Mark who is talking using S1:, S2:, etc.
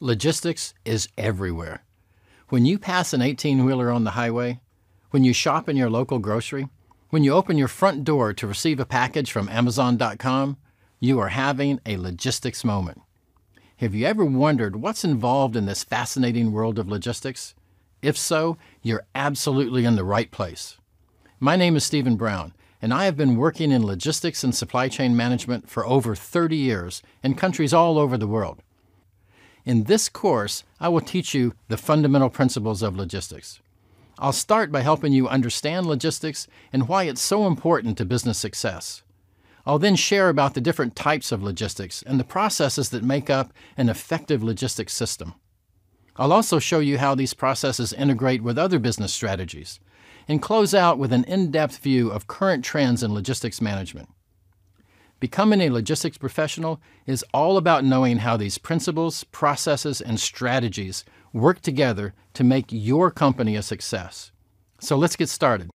S1: Logistics is everywhere. When you pass an 18 wheeler on the highway, when you shop in your local grocery, when you open your front door to receive a package from Amazon.com, you are having a logistics moment. Have you ever wondered what's involved in this fascinating world of logistics? If so, you're absolutely in the right place. My name is Stephen Brown, and I have been working in logistics and supply chain management for over 30 years in countries all over the world. In this course, I will teach you the fundamental principles of logistics. I'll start by helping you understand logistics and why it's so important to business success. I'll then share about the different types of logistics and the processes that make up an effective logistics system. I'll also show you how these processes integrate with other business strategies and close out with an in depth view of current trends in logistics management. Becoming a logistics professional is all about knowing how these principles, processes, and strategies work together to make your company a success. So let's get started.